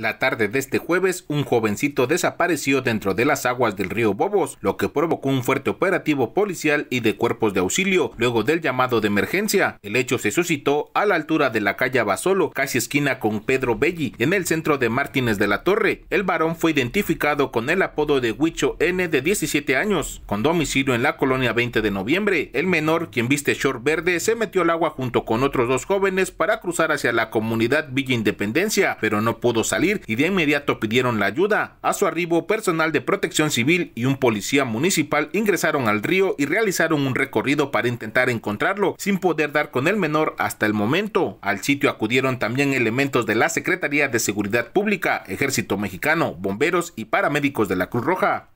La tarde de este jueves, un jovencito desapareció dentro de las aguas del río Bobos, lo que provocó un fuerte operativo policial y de cuerpos de auxilio luego del llamado de emergencia. El hecho se suscitó a la altura de la calle Basolo, casi esquina con Pedro Belli, en el centro de Martínez de la Torre. El varón fue identificado con el apodo de Huicho N de 17 años, con domicilio en la colonia 20 de noviembre. El menor, quien viste short verde, se metió al agua junto con otros dos jóvenes para cruzar hacia la comunidad Villa Independencia, pero no pudo salir y de inmediato pidieron la ayuda. A su arribo, personal de protección civil y un policía municipal ingresaron al río y realizaron un recorrido para intentar encontrarlo, sin poder dar con el menor hasta el momento. Al sitio acudieron también elementos de la Secretaría de Seguridad Pública, Ejército Mexicano, bomberos y paramédicos de la Cruz Roja.